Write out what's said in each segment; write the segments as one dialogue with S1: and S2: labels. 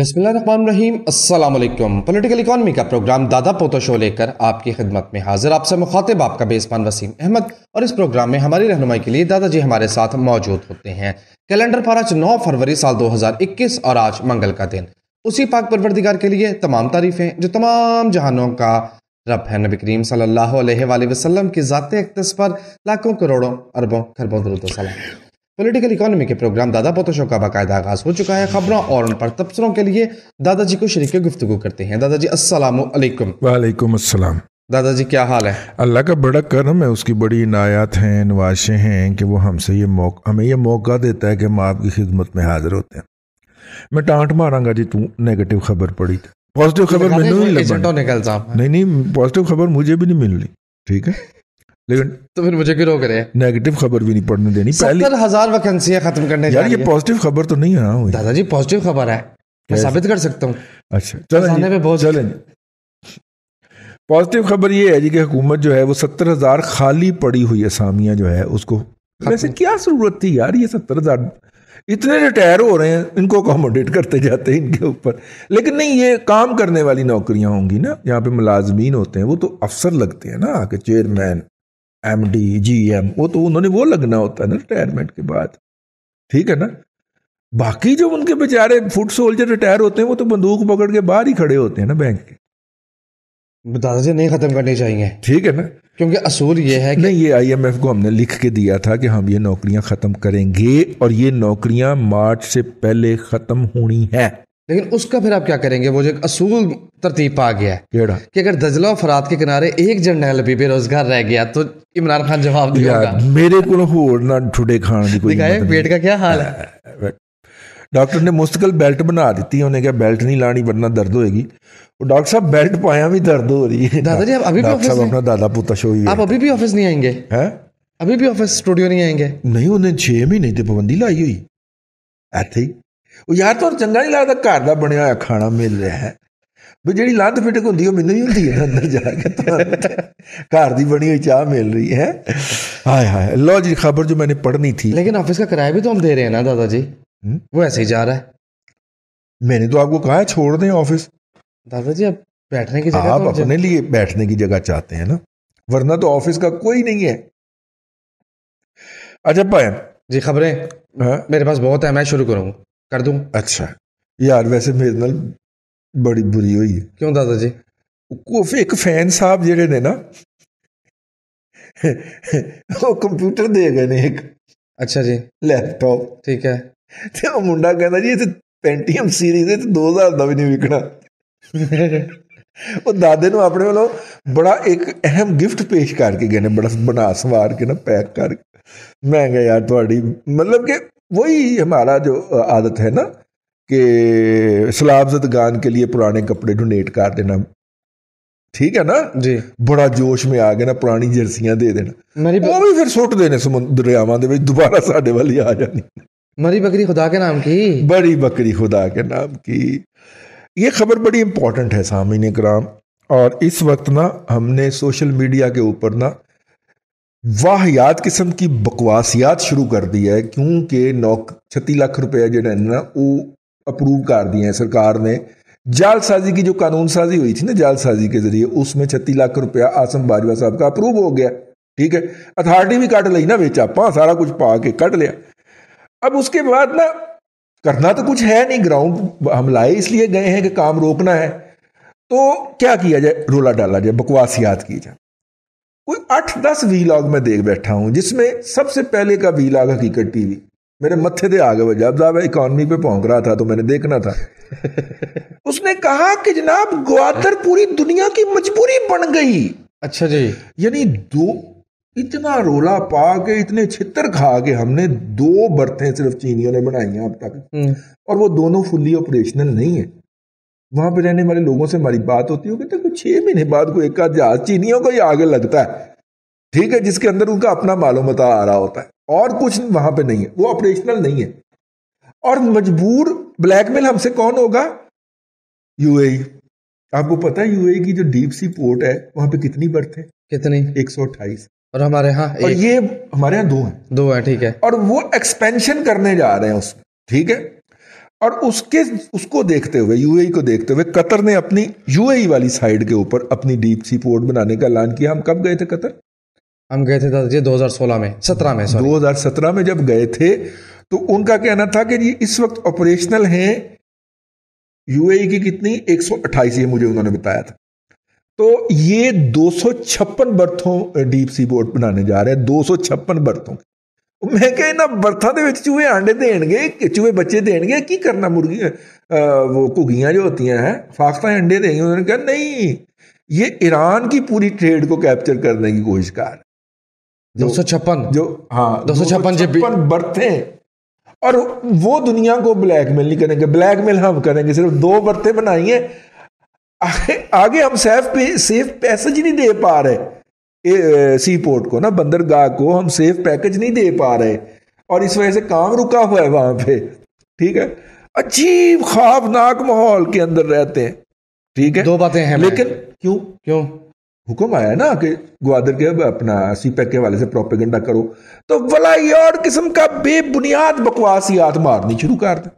S1: बसमीम political economy का programme दादा पोतो शो लेकर आपकी खिदमत में हाजिर आपसे मुखातिब आपका बेसमान वसीम अहमद और इस प्रोग्राम में हमारी रहनुमाई के लिए दादाजी हमारे साथ मौजूद होते हैं कैलेंडर पर आज 9 फरवरी साल 2021 और आज मंगल का दिन उसी पाक परवरदिगार के लिए तमाम तारीफ़ें जो तमाम जहानों का रब है नबी करीम सल्लल्लाहु अलैहि वसल्लम की ज़ात अक्तस पर लाखों करोड़ों अरबों खरबों दरुद सलाम पॉलिटिकल इकोनॉमी के प्रोग्राम दादा पोतोशो का बाकायदा आगाज हो चुका है खबरों और उन पर तबसरों के लिए दादाजी को शरीक गुफ्तु करते हैं दादाजी असलकम वालेकुम दादाजी क्या हाल है
S2: अल्लाह का बड़ा करम है उसकी बड़ी इनायत हैं नवाशें हैं कि वो हमसे ये मौका हमें ये मौका देता है कि हम आपकी खिदमत में हाजिर होते हैं मैं टाँट मारांगा जी तू नेगेटिव खबर पड़ी थी पॉजिटिव खबर मैंने नहीं नहीं पॉजिटिव खबर मुझे भी नहीं मिल रही ठीक है लेकिन
S1: तो फिर मुझे क्यों करे नेगेटिव खबर भी नहीं पढ़ने देनी पहले हजार वैकेंसियां खत्म करने यार ये पॉजिटिव खबर तो नहीं है दादाजी पॉजिटिव खबर है मैं साबित कर सकता हूँ अच्छा चलें पे बहुत चलें
S2: पॉजिटिव खबर ये है जी की हुकूमत जो है वो सत्तर हजार खाली पड़ी हुई असामियां जो है उसको वैसे क्या जरूरत थी यार ये सत्तर हजार इतने रिटायर हो रहे हैं इनको अकोमोडेट करते जाते हैं इनके ऊपर लेकिन नहीं ये काम करने वाली नौकरियां होंगी ना यहाँ पे मुलाजमीन होते हैं वो तो अफसर लगते हैं ना आके chairman M D G M वो तो उन्होंने वो लगना होता है ना रिटायरमेंट के बाद ठीक है ना बाकी जो उनके बेचारे फुट सोल्जर रिटायर होते हैं वो तो बंदूक पकड़ के बाहर ही खड़े होते हैं ना बैंक के
S1: दादाजी नहीं खत्म करनी चाहिए ठीक है ना क्योंकि असूल ये है कि नहीं ये आईएमएफ को हमने लिख के दिया
S2: था कि हम ये नौकरियां खत्म करेंगे और ये नौकरियां मार्च से पहले खत्म
S1: होनी है लेकिन उसका फिर आप क्या करेंगे वो जो असूल तरतीब पा गया कि अगर दजला फरात के किनारे एक जनरल भी बेरोजगार रह गया तो इमरान खान जवाब दिया मेरे
S2: को ठुडे खान दी कोई पेट का क्या हाल
S1: है
S2: डॉक्टर ने मुस्तकिल बेल्ट बना दी उन्हें क्या बेल्ट नहीं लानी वरना दर्द होएगी डॉक्टर साहब बेल्ट पाया भी दर्द हो रही है दादा जी आप अभी भी ऑफिस अपना दादा पोता शो ही आप
S1: अभी भी ऑफिस नहीं आएंगे हैं अभी भी ऑफिस स्टूडियो नहीं आएंगे
S2: नहीं उन्हें छे महीने ਤੇ पाबंदी लाई हुई ऐसे ही यार तो चंगा नहीं लगता घर का ਬਣਿਆ हुआ खाना मिल रहा है ਵੀ ਜਿਹੜੀ ਲੰਦ ਫਿਟਕ ਹੁੰਦੀ ਉਹ ਮੈਨੂੰ ਹੀ ਹੁੰਦੀ ਹੈ ਅੰਦਰ ਜਾ ਕੇ ਤੁਹਾਨੂੰ ਘਰ ਦੀ ਬਣੀ ਹੋਈ ਚਾਹ ਮਿਲ ਰਹੀ ਹੈ
S1: ਹਾਏ ਹਾਏ ਲੋ ਜੀ ਖਬਰ ਜੋ ਮੈਨੇ ਪੜ੍ਹਨੀ थी लेकिन ऑफिस का किराया भी तो हम दे रहे हैं ना दादाजी वो ऐसे ही जा रहा है मैंने तो आपको कहा है छोड़ दें ऑफिस दादाजी अब बैठने की जगह आप तो अपने लिए
S2: बैठने की जगह चाहते हैं ना वरना तो ऑफिस का कोई नहीं है
S1: अच्छा है जी खबरें मेरे पास बहुत है मैं शुरू करूंगा कर दूँ
S2: अच्छा यार वैसे मेरे ਬੜੀ ਬੁਰੀ ਹੋਈ
S1: ਕਿਉਂ ਦਾਦਾ ਜੀ ਉਹ ਇੱਕ
S2: ਫੈਨ ਸਾਹਿਬ ਜਿਹੜੇ ਨੇ ਨਾ ਉਹ ਕੰਪਿਊਟਰ ਦੇ ਗਏ ਨੇ ਇੱਕ ਅੱਛਾ ਜੀ ਲੈਪਟਾਪ ਠੀਕ ਹੈ ਤੇ ਉਹ ਮੁੰਡਾ ਕਹਿੰਦਾ ਜੀ ਇਹ ਤੇ ਪੈਂਟੀਅਮ ਸੀਰੀਜ਼ ਇਹ ਤੇ 2000 ਦਾ ਵੀ ਨਹੀਂ ਵਿਕਣਾ ਉਹ ਦਾਦੇ ਨੂੰ ਆਪਣੇ ਵੱਲੋਂ ਬੜਾ ਇੱਕ ਅਹਿਮ ਗਿਫਟ ਪੇਸ਼ ਕਰਕੇ ਗਏ ਨੇ ਬੜਾ ਬਣਾ ਸਵਾਰ ਕੇ ਨਾ ਪੈਕ ਕਰਕੇ ਮੈਂ ਯਾਰ ਤੁਹਾਡੀ ਮਤਲਬ ਕਿ ਵਹੀ ਹਮਾਰਾ ਜੋ ਆਦਤ ਹੈ ਨਾ कि सलाब जदगान के लिए पुराने कपड़े डोनेट कर देना ठीक है ना जी बड़ा जोश में आ गया ना पुरानी जर्सियां दे देना मरी वो भी फिर सुट देने दरियावा दे दोबारा साढ़े वाली आ जानी मरी बकरी खुदा के नाम की बड़ी बकरी खुदा के नाम की ये खबर बड़ी इंपॉर्टेंट है सामिन कराम और इस वक्त ना हमने सोशल मीडिया के ऊपर ना वाहियात किस्म की बकवासियात शुरू कर दी है क्योंकि नौ छत्ती लाख रुपया जो ना वो अप्रूव कर दिए हैं सरकार ने जालसाजी की जो कानून साजी हुई थी ना जालसाजी के जरिए उसमें छत्तीस लाख रुपया आसम बाजवा साहब का अप्रूव हो गया ठीक है अथॉरिटी भी कट ली ना बेचा पा सारा कुछ पा के कट लिया अब उसके बाद ना करना तो कुछ है नहीं ग्राउंड हम लाए इसलिए गए हैं कि काम रोकना है तो क्या किया जाए रोला डाला जाए बकवास याद की जाए कोई आठ दस वीलॉग में देख बैठा हूं जिसमें सबसे पहले का वीलॉग हकीकत टीवी मेरे मत्थे से आगे वो जब जब इकोनॉमी पे पहुंच रहा था तो मैंने देखना था उसने कहा कि जनाब ग्वादर पूरी दुनिया की मजबूरी बन गई अच्छा जी यानी दो इतना रोला पा के इतने छितर खा के हमने दो बर्थें सिर्फ चीनियों ने बनाई हैं अब तक हम्म। और वो दोनों फुल्ली ऑपरेशनल नहीं है वहां पे रहने वाले लोगों से हमारी बात होती होगी तो छह महीने बाद कोई एक आध जहाज चीनियों को ही आगे लगता है ठीक है जिसके अंदर उनका अपना मालूमता आ रहा होता है और कुछ वहां पे नहीं है वो ऑपरेशनल नहीं है और मजबूर ब्लैकमेल हमसे कौन होगा यूएई e। आपको पता है यूएई e की जो डीप सी पोर्ट है वहां पे कितनी बर्थ है कितने एक सौ अट्ठाईस और हमारे यहाँ और ये हमारे यहाँ दो है दो है ठीक है और वो एक्सपेंशन करने जा रहे हैं उसमें ठीक है और उसके उसको देखते हुए यूएई e को देखते हुए कतर ने अपनी यूएई वाली साइड के ऊपर अपनी डीप सी पोर्ट बनाने का ऐलान किया हम कब गए थे कतर हम गए थे
S1: दादाजी दो हज़ार सोलह में सत्रह में
S2: दो हज़ार सत्रह में जब गए थे तो उनका कहना था कि ये इस वक्त ऑपरेशनल हैं यूएई e की कितनी एक सौ अट्ठाईस ये मुझे उन्होंने बताया था तो ये दो सौ छप्पन बर्थों डीप सी बोट बनाने जा रहे हैं दो सौ छप्पन बर्थों मैं ਕਿਹਾ ਇਹਨਾਂ ਬਰਥਾਂ के चूहे आंडे ਆਂਡੇ चूहे बच्चे ਚੂਹੇ की करना मुर्गी वो घुगियां जो होती हैं फाखता फाख्ता अंडे देंगे उन्होंने कहा नहीं ये ईरान की पूरी ट्रेड को कैप्चर करने की कोशिश कर दो सौ छप्पन जो हाँ दो सौ छप्पन छप्पन बर्तें और वो दुनिया को ब्लैकमेल नहीं करेंगे ब्लैकमेल हम करेंगे सिर्फ दो बर्थे बनाई आगे, आगे हम सेफ पे सेफ पैसेज नहीं दे पा रहे ए, ए, सी पोर्ट को ना बंदरगाह को हम सेफ पैकेज नहीं दे पा रहे और इस वजह से काम रुका हुआ है वहां पे ठीक है अजीब खौफनाक माहौल के अंदर रहते हैं ठीक है दो बातें हैं लेकिन
S1: क्यों क्यों
S2: हुक्म आया ना कि ग्वादर के अपना सीपैक के वाले से प्रोपेगेंडा करो तो वाला ये और किस्म का बेबुनियाद बकवास याद मारनी शुरू कर दे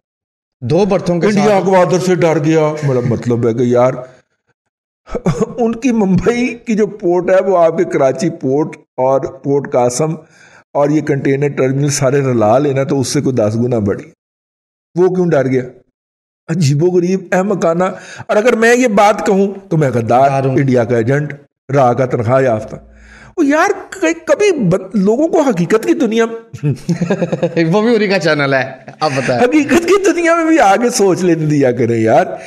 S2: दो बर्थों के इंडिया ग्वादर से डर गया मेरा मतलब, मतलब है कि यार उनकी मुंबई की जो पोर्ट है वो आपके कराची पोर्ट और पोर्ट कासम और ये कंटेनर टर्मिनल सारे रला लेना तो उससे कोई दस गुना बढ़ी वो क्यों डर गया अजीबो गरीब अहमकाना और अगर मैं ये बात कहूं तो मैं गद्दार इंडिया का एजेंट राह का तनख्वाह याफ्ता वो यार कभी लोगों को हकीकत की दुनिया
S1: वो भी उन्हीं का चैनल है अब बताएं हकीकत की दुनिया
S2: में भी आगे सोच लेने दिया करें यार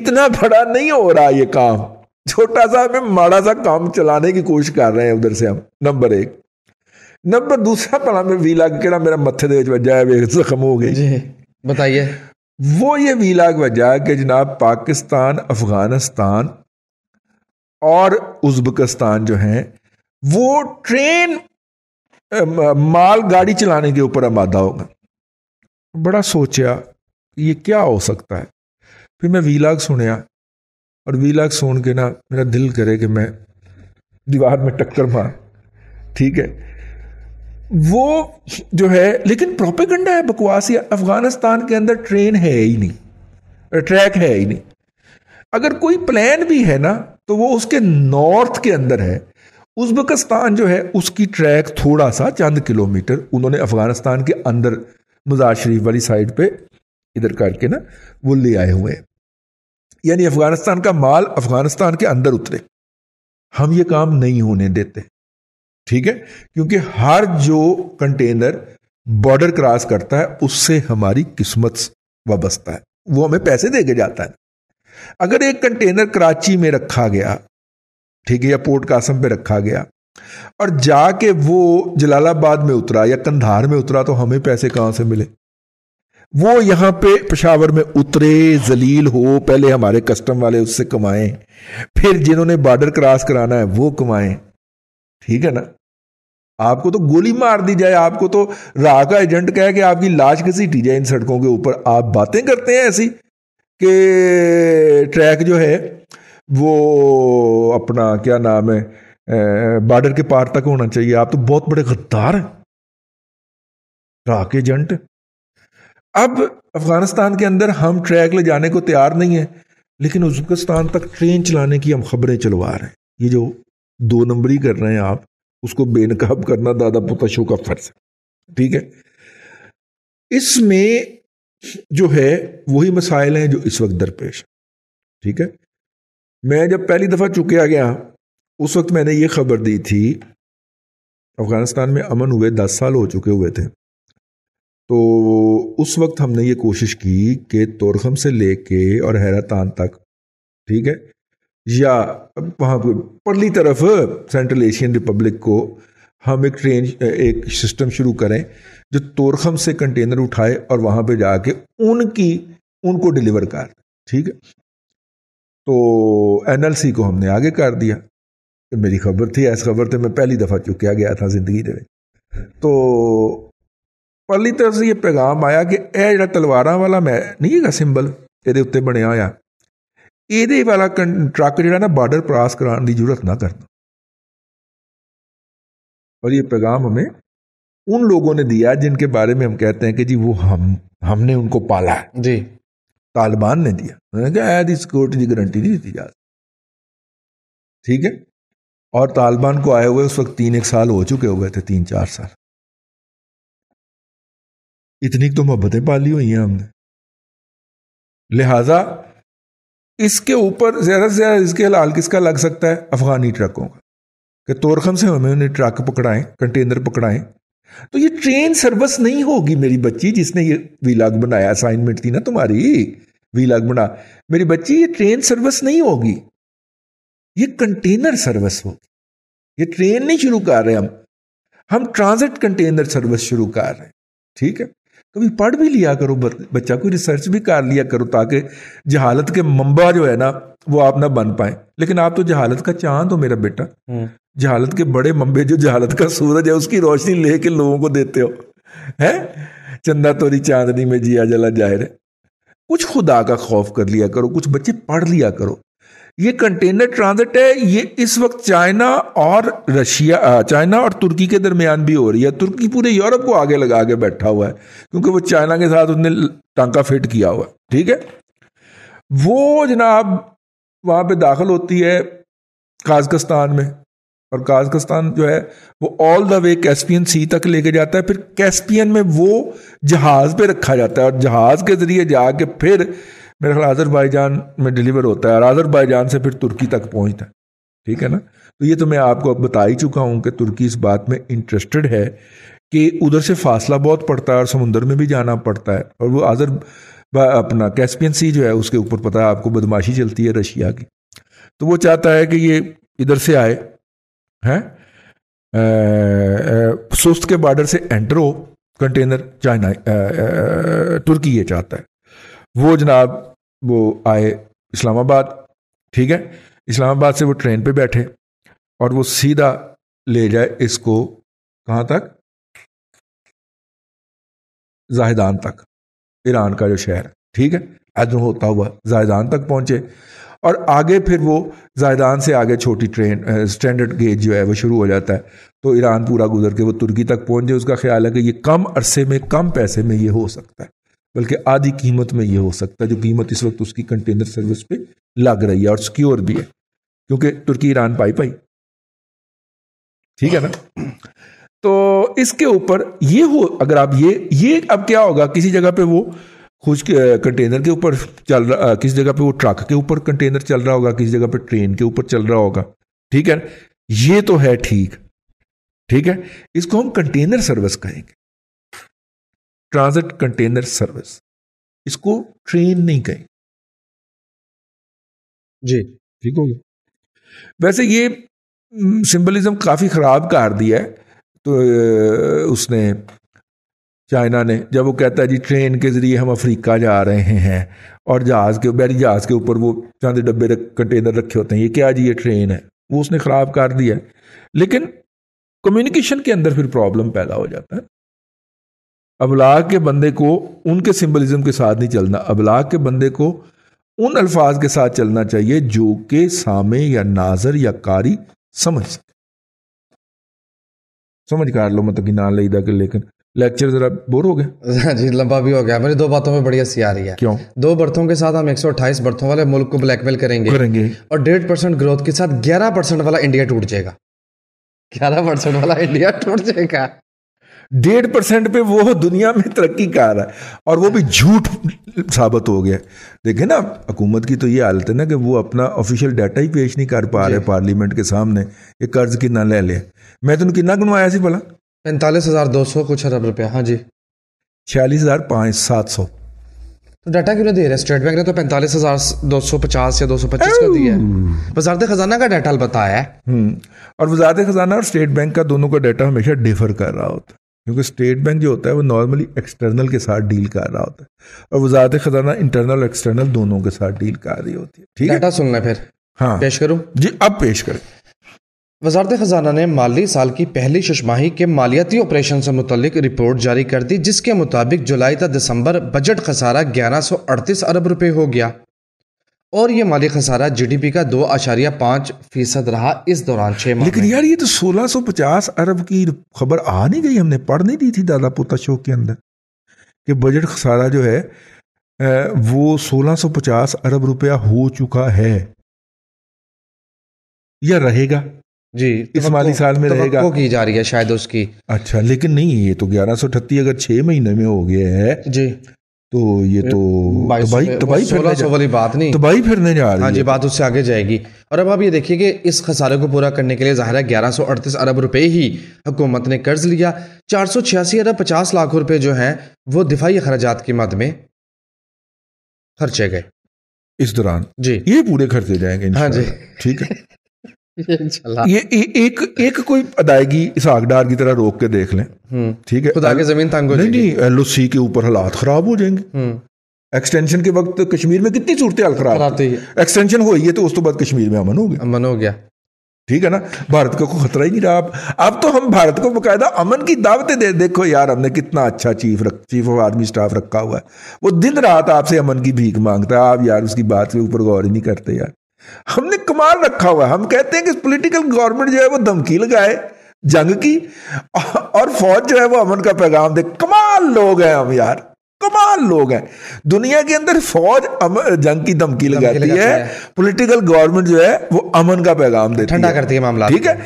S2: इतना बड़ा नहीं हो रहा ये काम छोटा सा हमें माड़ा सा काम चलाने की कोशिश कर रहे हैं उधर से हम नंबर एक नंबर दूसरा भला मैं वीला केड़ा मेरा मत्थे दे वजह है जख्म हो गई बताइए वो ये वीला वजह है कि जनाब पाकिस्तान अफगानिस्तान और उज्बकिस्तान जो हैं वो ट्रेन माल गाड़ी चलाने के ऊपर आमादा होगा बड़ा सोचा ये क्या हो सकता है फिर मैं वीलाग सुनया और वीलाग सुन के ना मेरा दिल करे कि मैं दीवार में टक्कर मार ठीक है वो जो है लेकिन प्रोपेगंडा है बकवास या अफगानिस्तान के अंदर ट्रेन है ही नहीं ट्रैक है ही नहीं अगर कोई प्लान भी है ना तो वो उसके नॉर्थ के अंदर है उज्बेकिस्तान जो है उसकी ट्रैक थोड़ा सा चंद किलोमीटर उन्होंने अफगानिस्तान के अंदर मजार शरीफ वाली साइड पे इधर करके ना वो ले आए हुए हैं यानी अफगानिस्तान का माल अफगानिस्तान के अंदर उतरे हम ये काम नहीं होने देते ठीक है क्योंकि हर जो कंटेनर बॉर्डर क्रॉस करता है उससे हमारी किस्मत वाबस्ता है वो हमें पैसे दे के जाता है अगर एक कंटेनर कराची में रखा गया ठीक है या पोर्ट कासम पे रखा गया और जाके वो जलालाबाद में उतरा या कंधार में उतरा तो हमें पैसे कहां से मिले वो यहां पे पेशावर में उतरे जलील हो पहले हमारे कस्टम वाले उससे कमाएं फिर जिन्होंने बॉर्डर क्रॉस कराना है वो कमाएं ठीक है ना आपको तो गोली मार दी जाए आपको तो राह का एजेंट कहे कि आपकी लाश घसीटी जाए इन सड़कों के ऊपर आप बातें करते हैं ऐसी के ट्रैक जो है वो अपना क्या नाम है बॉर्डर के पार तक होना चाहिए आप तो बहुत बड़े गद्दार हैं राक एजेंट अब अफगानिस्तान के अंदर हम ट्रैक ले जाने को तैयार नहीं है लेकिन उज्बेकिस्तान तक ट्रेन चलाने की हम खबरें चलवा रहे हैं ये जो दो नंबरी कर रहे हैं आप उसको बेनकाब करना दादा पुतशों का फर्ज है ठीक है इसमें जो है वही मसाइल हैं जो इस वक्त दरपेश ठीक है मैं जब पहली दफ़ा चुके आ गया उस वक्त मैंने ये खबर दी थी अफ़गानिस्तान में अमन हुए दस साल हो चुके हुए थे तो उस वक्त हमने ये कोशिश की कि तोरखम से ले के और हैरातान तक ठीक है या वहाँ परली तरफ सेंट्रल एशियन रिपब्लिक को हम एक ट्रेन एक सिस्टम शुरू करें जो तोरखम से कंटेनर उठाए और वहाँ पे जाके उनकी उनको डिलीवर कर ठीक है तो एनएलसी को हमने आगे कर दिया तो मेरी खबर थी ऐसी खबर थी तो मैं पहली दफ़ा चुकया गया था जिंदगी में तो पहली तरफ से ये पैगाम आया कि यह जरा तलवारा वाला मैं नहीं है सिंबल ये उत्ते बनया हो ट्रक जरा ਟਰੱਕ ਜਿਹੜਾ ਨਾ ਬਾਰਡਰ ਕ੍ਰਾਸ ਕਰਾਉਣ ਦੀ ਜ਼ਰੂਰਤ और ये पैगाम हमें उन लोगों ने दिया जिनके बारे में हम कहते हैं कि जी वो हम हमने उनको पाला है जी तालिबान ने दिया उन्होंने कहा ऐसी सिक्योरिटी की गारंटी नहीं दी जा ठीक है और तालिबान को आए हुए उस वक्त तीन एक साल हो चुके हो गए थे तीन चार साल इतनी तो मोहब्बतें पाली हुई हैं हमने लिहाजा इसके ऊपर ज्यादा से ज्यादा इसके हलाल किसका लग सकता है अफगानी ट्रकों का कि तोरखम से हमें उन्हें ट्रक पकड़ाएं कंटेनर पकड़ाएं तो ये ट्रेन सर्विस नहीं होगी मेरी बच्ची जिसने ये वीलाग बनाया असाइनमेंट थी ना तुम्हारी वीलाग बना मेरी बच्ची ये ट्रेन सर्विस नहीं होगी ये कंटेनर सर्विस होगी ये ट्रेन नहीं शुरू कर रहे हम हम ट्रांजिट कंटेनर सर्विस शुरू कर रहे हैं ठीक है कभी पढ़ भी लिया करो बच्चा कोई रिसर्च भी कर लिया करो ताकि जहालत के मंबा जो है ना वो आप ना बन पाए लेकिन आप तो जहालत का चांद हो मेरा बेटा हम्म। जहालत के बड़े मम्बे जो जहालत का सूरज है उसकी रोशनी लेके लोगों को देते हो है चंदा तोरी चांदनी में जिया जला जाहिर है कुछ खुदा का खौफ कर लिया करो कुछ बच्चे पढ़ लिया करो ये कंटेनर ट्रांजिट है ये इस वक्त चाइना और रशिया चाइना और तुर्की के दरमियान भी हो रही है तुर्की पूरे यूरोप को आगे लगा के बैठा हुआ है क्योंकि वो चाइना के साथ उसने टांका फिट किया हुआ है ठीक है वो जनाब वहाँ पे दाखिल होती है काजकस्तान में और काजकस्तान जो है वो all the way Caspian sea तक लेके जाता है फिर कैस्पियन में वो जहाज़ पे रखा जाता है और जहाज़ के ज़रिए जाके फिर मेरे ख्याल आज़रबाईजान में डिलीवर होता है और आज़रबाईजान से फिर तुर्की तक पहुँचता है ठीक है ना तो ये तो मैं आपको अब बता ही चुका हूँ कि तुर्की इस बात में इंटरेस्टेड है कि उधर से फासला बहुत पड़ता है और समुंदर में भी जाना पड़ता है और वो आज़र अपना कैस्पियन सी जो है उसके ऊपर पता है आपको बदमाशी चलती है रशिया की तो वो चाहता है कि ये इधर से आए हैं सुस्त के बॉर्डर से एंटर हो कंटेनर चाइना तुर्की ये चाहता है वो जनाब वो आए इस्लामाबाद ठीक है इस्लामाबाद से वो ट्रेन पे बैठे और वो सीधा ले जाए इसको कहाँ तक जाहिदान तक ईरान का जो शहर ठीक है अजन होता हुआ जायदान तक पहुंचे और आगे फिर वो जायदान से आगे छोटी ट्रेन स्टैंडर्ड गेज जो है वो शुरू हो जाता है तो ईरान पूरा गुजर के वो तुर्की तक पहुंच जाए उसका ख्याल है कि ये कम अरसे में कम पैसे में ये हो सकता है बल्कि आधी कीमत में ये हो सकता है जो कीमत इस वक्त उसकी कंटेनर सर्विस पे लग रही है और सिक्योर भी है क्योंकि तुर्की ईरान पाई पाई ठीक है ना तो इसके ऊपर ये हो अगर आप ये ये अब क्या होगा किसी जगह पे वो कुछ कंटेनर के ऊपर चल रहा किसी जगह पे वो ट्रक के ऊपर कंटेनर चल रहा होगा किसी जगह पे ट्रेन के ऊपर चल रहा होगा ठीक है ये तो है ठीक ठीक है इसको हम कंटेनर सर्विस कहेंगे ट्रांजिट कंटेनर सर्विस इसको ट्रेन नहीं कहेंगे जी ठीक हो गया वैसे ये सिंबलिज्म हम्म, काफी खराब कर दिया है तो उसने चाइना ने जब वो कहता है जी ट्रेन के ज़रिए हम अफ्रीका जा रहे हैं और जहाज़ के बैरी जहाज़ के ऊपर वो चंद डब्बे रख कंटेनर रखे होते हैं ये क्या जी ये ट्रेन है वो उसने ख़राब कर दिया लेकिन कम्युनिकेशन के अंदर फिर प्रॉब्लम पैदा हो जाता है अबलाग के बंदे को उनके सिंबलिज्म के साथ नहीं चलना अबलाग के बंदे को उन अल्फाज के साथ चलना चाहिए जो कि सामे या नाजर या कारी
S1: समझ सके समझ कर लो मतलब कि ना लईदा के लेकिन लेक्चर जरा बोर हो गया जी लंबा भी हो गया मेरी दो बातों में बड़ी हंसी आ रही है क्यों दो बर्थों के साथ हम 128 बर्थों वाले मुल्क को ब्लैकमेल करेंगे करेंगे और डेढ़ परसेंट ग्रोथ के साथ ग्यारह परसेंट वाला इंडिया टूट जाएगा ग्यारह परसेंट वाला इंडिया टूट जाएगा डेढ़ परसेंट
S2: पे वो दुनिया में तरक्की कर रहा है और वो भी झूठ साबित हो गया देखे ना हुकूमत की तो ये हालत है ना कि वो अपना ऑफिशियल डाटा ही पेश नहीं कर पा रहे पार्लियामेंट के सामने ये कर्ज कितना ले ले मैं तो कितना गुनवाया सी भला पैंतालीस हज़ार दो सौ कुछ अरब रुपया हाँ जी छियालीस हज़ार पाँच
S1: सात सौ तो डाटा क्यों नहीं दे रहे स्टेट बैंक ने तो पैंतालीस हजार दो सौ पचास या दो सौ पच्चीस का दिया है हम्म। वजारत खजाना का डाटा बताया है
S2: हम्म। और वजारत खजाना और स्टेट बैंक का दोनों का डाटा हमेशा डिफर कर रहा होता है क्योंकि स्टेट बैंक जो होता है वो नॉर्मली एक्सटर्नल के साथ डील कर रहा होता है और वजारत खजाना इंटरनल और एक्सटर्नल
S1: दोनों के साथ डील कर रही होती है ठीक है सुनना फिर हाँ पेश करो जी अब पेश करें वजारत खजाना ने माली साल की पहली शशमाही के मालियाती ऑपरेशन से मुतलिक रिपोर्ट जारी कर दी जिसके मुताबिक जुलाई तथा दिसंबर बजट खसारा ग्यारह सौ अड़तीस अरब रुपये हो गया और ये माली खसारा जीडीपी का दो आशारिया पांच फीसद रहा इस दौरान छह लेकिन यार
S2: ये तो 1650 अरब की खबर आ नहीं गई हमने पढ़ नहीं दी थी दादा पोता शो के अंदर कि बजट खसारा जो है वो 1650 अरब रुपया हो चुका है या रहेगा
S1: जी इस माली साल में रहेगा की जा रही है शायद उसकी
S2: अच्छा लेकिन नहीं ये तो ग्यारह अगर छह महीने में हो गया है जी तो ये तो तबाही तबाही फिरने सौ वाली
S1: बात नहीं तबाही फिरने जा रही हाँ जी बात उससे आगे जाएगी और अब आप ये देखिए कि इस खसारे को पूरा करने के लिए ज़ाहिर है ग्यारह सौ अड़तीस अरब रुपए ही हुकूमत ने कर्ज लिया चार सौ छियासी अरब पचास लाख रुपए जो हैं वो दिफाई अखराजात की मद में खर्चे गए इस दौरान जी ये पूरे खर्चे जाएंगे हाँ जी ठीक है ये
S2: ए, एक एक कोई अदायगी इसहाकडार की तरह रोक के देख लें हम्म। ठीक है खुदा के जमीन तंग हो नहीं नहीं एल के ऊपर हालात खराब हो जाएंगे हम्म। एक्सटेंशन के वक्त कश्मीर में कितनी सूरत हाल खराब है एक्सटेंशन हो है तो उस तो बाद कश्मीर में अमन हो गया अमन हो गया ठीक है ना भारत का कोई खतरा ही नहीं रहा अब अब तो हम भारत को बकायदा अमन की दावतें दे देखो यार हमने कितना अच्छा चीफ रख चीफ ऑफ आर्मी स्टाफ रखा हुआ है वो दिन रात आपसे अमन की भीख मांगता है आप यार उसकी बात के ऊपर गौर ही नहीं करते यार हमने कमाल रखा हुआ हम कहते हैं कि पॉलिटिकल गवर्नमेंट जो है वो धमकी लगाए जंग की और फौज जो है वो अमन का पैगाम दे कमाल लोग हैं हम यार कमाल लोग हैं दुनिया के अंदर फौज जंग की धमकी लगाती, लगाती है, है। पॉलिटिकल गवर्नमेंट जो है वो अमन का पैगाम देती ठंडा करती है मामला ठीक है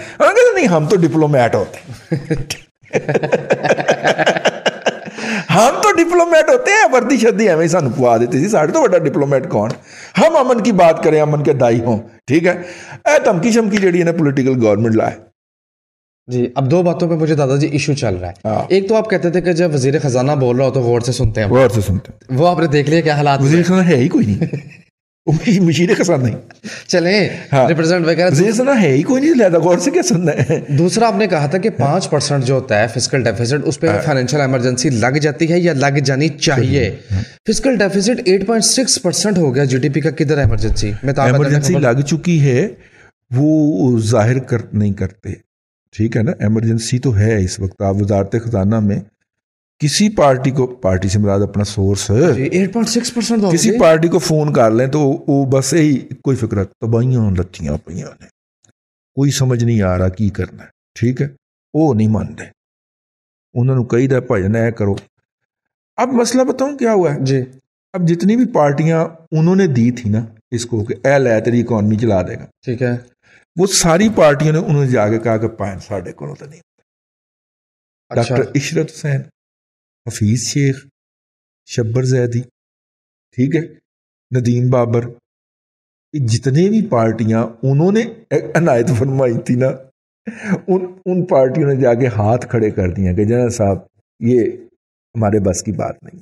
S2: नहीं हम तो डिप्लोमेट होते हम तो डिप्लोमेट होते हैं वर्दी शर्दी हमेशा नुपवा देती थी साढ़े तो बड़ा डिप्लोमेट कौन हम अमन की बात करें अमन के दाई हों ठीक है ए धमकी शमकी जड़ी ने पोलिटिकल
S1: गवर्नमेंट लाए जी अब दो बातों पे मुझे दादाजी इशू चल रहा है हाँ। एक तो आप कहते थे कि जब वजीर खजाना बोल रहा हो तो गौर से सुनते हैं गौर से सुनते हैं वो आपने देख लिया क्या हालात वजीर खजाना है ही कोई नहीं उनकी मशीरें नहीं चले हाँ। रिप्रेजेंट वगैरह तो- है ही कोई नहीं लिहाजा गौर से क्या है दूसरा आपने कहा था कि पाँच परसेंट जो होता है फिजिकल डेफिसिट उस पर फाइनेंशियल इमरजेंसी लग जाती है या लग जानी चाहिए फिजिकल डेफिसिट 8.6 परसेंट हो गया जीडीपी का किधर इमरजेंसी तो इमरजेंसी लग चुकी है वो जाहिर
S2: कर नहीं करते ठीक है ना एमरजेंसी तो है इस वक्त आप वजारत ख़जाना में किसी पार्टी को पार्टी से मराद अपना सोर्स है किसी पार्टी को फोन कर लें तो वो बस यही कोई फिक्र तबाहियां लचियां पई ने कोई समझ नहीं आ रहा की करना है ठीक है वो नहीं मानते उन्होंने कही दा भजन ऐ करो अब मसला बताऊं क्या हुआ है जी अब जितनी भी पार्टियां उन्होंने दी थी ना इसको कि ए लै तेरी इकोनमी चला देगा ठीक है वो सारी पार्टियों ने उन्होंने जाके कहा कि पाए साढ़े को तो नहीं अच्छा। डॉक्टर इशरत हुसैन हफीज़ शेख शब्बर जैदी ठीक है नदीम बाबर जितने भी पार्टियां उन्होंने अनायत फरमाई थी ना उन उन पार्टियों ने जाके हाथ खड़े कर दिया कि जना साहब ये हमारे बस की बात नहीं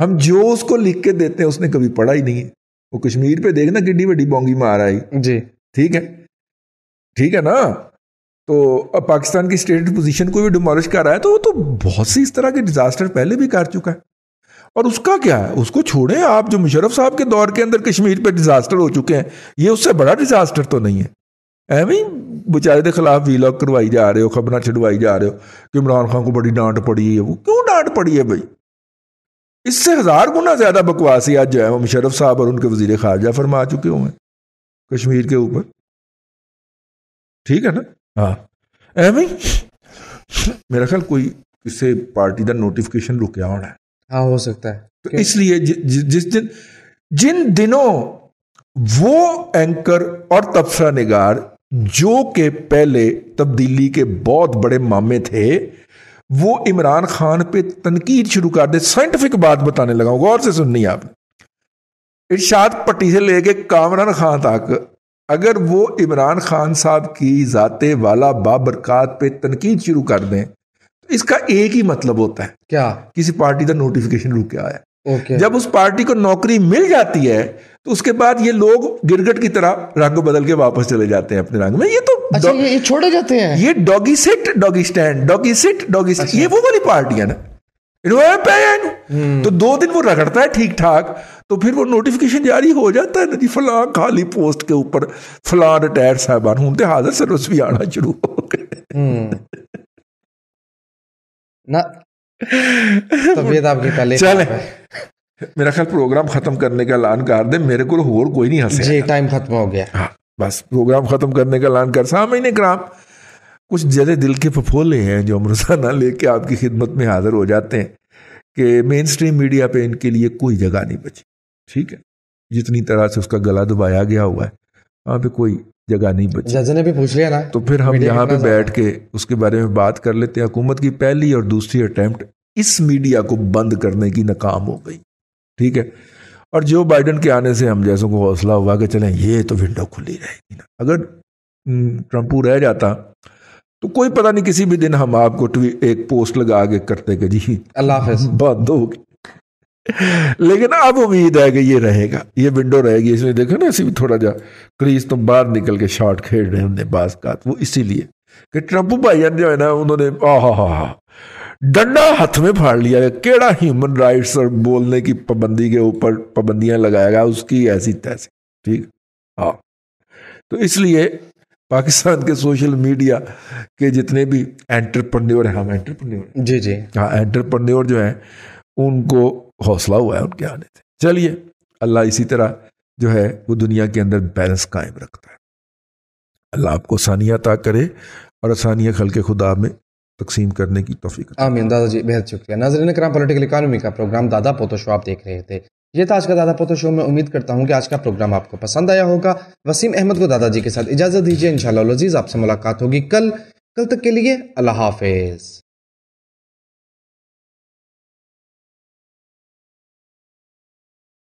S2: हम जो उसको लिख के देते हैं उसने कभी पढ़ा ही नहीं है वो कश्मीर पे देखना किड्डी बड़ी बोंगी मार आई जी ठीक है ठीक है ना तो अब पाकिस्तान की स्टेट पोजीशन को भी डिमोलिश कर रहा है तो वो तो बहुत सी इस तरह के डिजास्टर पहले भी कर चुका है और उसका क्या है उसको छोड़ें आप जो मुशरफ साहब के दौर के अंदर कश्मीर पर डिजास्टर हो चुके हैं ये उससे बड़ा डिजास्टर तो नहीं है ਐਵੇਂ बेचारे के खिलाफ ਖਿਲਾਫ करवाई जा रहे हो खबर ਖਬਰਾਂ जा रहे हो कि इमरान खान को बड़ी डांट पड़ी है वो क्यों डांट पड़ी है भाई इससे हजार गुना ज्यादा बकवासी आज जो है वो मुशरफ साहब और उनके वजीर खारजा फरमा चुके हुए हैं कश्मीर के ऊपर ठीक है ना हाँ मेरा ख्याल कोई किसी पार्टी का नोटिफिकेशन रुकया होना है हाँ हो सकता है तो इसलिए जिस दिन जिन दिनों वो एंकर और तबसरा निगार जो के पहले तब्दीली के बहुत बड़े मामे थे वो इमरान खान पे तनकीद शुरू कर दे साइंटिफिक बात बताने लगा गौर से सुननी आप इर्शाद पट्टी से लेके कामरान खान तक अगर वो इमरान खान साहब की जाते वाला बाबरकत पे तनकीद शुरू कर दें तो इसका एक ही मतलब होता है क्या किसी पार्टी का नोटिफिकेशन रुक आया है Okay. जब उस पार्टी को नौकरी मिल जाती है तो उसके बाद ये लोग गिरगट की तरह रंग बदल के वापस चले जाते हैं अपने रंग में ये तो
S1: अच्छा ये छोड़े जाते हैं
S2: ये doggy sit doggy stand doggy sit doggy अच्छा। ये वो वाली पार्टियां ना पेन hmm. तो दो दिन वो रगड़ता है ठीक ठाक तो फिर वो नोटिफिकेशन जारी हो जाता है ना जी फलां खाली पोस्ट के ऊपर फलां रिटायर साहबान हूं तो हाजिर सर्विस भी आना शुरू हो
S1: गए hmm. ना तबीयत
S2: तो आपकी पहले चले मेरा ख्याल प्रोग्राम खत्म करने का ऐलान कर दे मेरे को और कोई नहीं हंसे जी टाइम खत्म हो गया हाँ बस प्रोग्राम खत्म करने का ऐलान कर सामने ग्राम कुछ ज़्यादा दिल के फफोले हैं जो हम रोज़ाना लेके आपकी खिदमत में हाज़िर हो जाते हैं कि मेन स्ट्रीम मीडिया पे इनके लिए कोई जगह नहीं बची ठीक है जितनी तरह से उसका गला दबाया गया हुआ है वहाँ पे कोई जगह नहीं बची जज
S1: ने भी पूछ लिया ना तो फिर हम यहाँ पे बैठ
S2: के उसके बारे में बात कर लेते हैं हुकूमत की पहली और दूसरी अटैम्प्ट इस मीडिया को बंद करने की नाकाम हो गई ठीक है और जो बाइडन के आने से हम जैसों को हौसला हुआ कि चलें ये तो विंडो खुली रहेगी ना अगर
S1: ट्रम्पू
S2: हम्म, रह जाता तो कोई पता नहीं किसी भी दिन हम आपको एक पोस्ट लगा के करते कि जी अल्लाह बंद हो गए लेकिन अब उम्मीद है कि ये रहेगा ये विंडो रहेगी इसमें देखो ना इसी भी थोड़ा जा क्रीज तो बाहर निकल के शॉट खेल रहे हमने बास का वो इसीलिए कि ट्रंप भाई जो है ना उन्होंने आहा हा हा डंडा हाथ में फाड़ लिया है केड़ा ह्यूमन राइट्स और बोलने की पाबंदी के ऊपर पाबंदियां लगाएगा उसकी ऐसी तैसी ठीक हाँ तो इसलिए पाकिस्तान के सोशल मीडिया के जितने भी एंटरप्रन्योर हैं हम एंटरप्रन्योर जी जी हाँ एंटरप्रन्योर जो है उनको हौसला हुआ है उनके आने से चलिए अल्लाह इसी तरह जो है वो दुनिया के अंदर बैलेंस कायम रखता है अल्लाह आपको आसानियाँ अता करे और आसानियाँ खल के खुदा में तकसीम करने की तोफ़ी आमीन जी
S1: बेहद शुक्रिया नाजरन कराम पोलिटिकल इकानमी का प्रोग्राम दादा पोतो शो आप देख रहे थे ये था आज का दादा पोतो शो में उम्मीद करता हूँ कि आज का प्रोग्राम आपको पसंद आया होगा वसीम अहमद को दादाजी के साथ इजाज़त दीजिए इन लजीज आपसे मुलाकात होगी कल कल तक के लिए अल्लाह हाफिज़